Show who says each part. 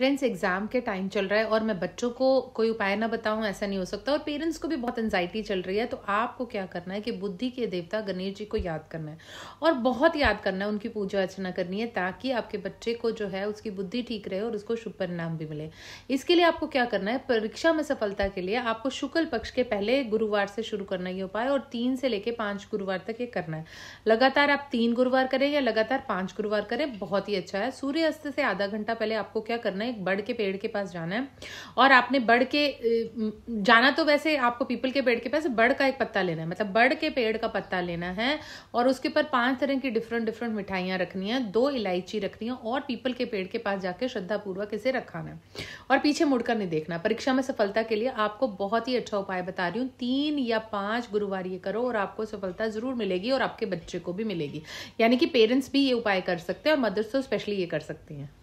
Speaker 1: friends exam के time चल रहा है और मैं बच्चों को कोई उपाय ना बताऊं ऐसा नहीं हो सकता और पेरेंट्स को भी बहुत एनजाइटी चल रही है तो आपको क्या करना है कि बुद्धि के देवता गणेश जी को याद करना है और बहुत याद करना है उनकी पूजा अर्चना करनी है ताकि आपके बच्चे को जो है उसकी बुद्धि ठीक रहे और उसको शुभ परिणाम भी मिले इसके लिए आपको क्या करना है परीक्षा में सफलता के लिए आपको शुक्ल पक्ष के पहले गुरुवार से शुरू करना ये उपाय और तीन से लेकर पांच गुरुवार तक ये करना है लगातार आप तीन गुरुवार करें या लगातार पांच गुरुवार करें बहुत ही अच्छा है सूर्य अस्त से आधा घंटा पहले आपको क्या करना है एक बड़ के पेड़ के पास जाना है और आपने बड़ के जाना तो वैसे आपको पीपल के पेड़ के पास बड़ का एक पत्ता लेना है मतलब बड़ के पेड़ का पत्ता लेना है और उसके ऊपर पांच तरह की डिफरेंट डिफरेंट मिठाइयां रखनी है दो इलायची रखनी है और पीपल के पेड़ के पास जाकर श्रद्धापूर्वक इसे रखाना है और पीछे मुड़कर नहीं देखना परीक्षा में सफलता के लिए आपको बहुत ही अच्छा उपाय बता रही हूँ तीन या पांच गुरुवार ये करो और आपको सफलता जरूर मिलेगी और आपके बच्चे को भी मिलेगी यानी कि पेरेंट्स भी ये उपाय कर सकते हैं और मदर्स तो स्पेशली ये कर सकती हैं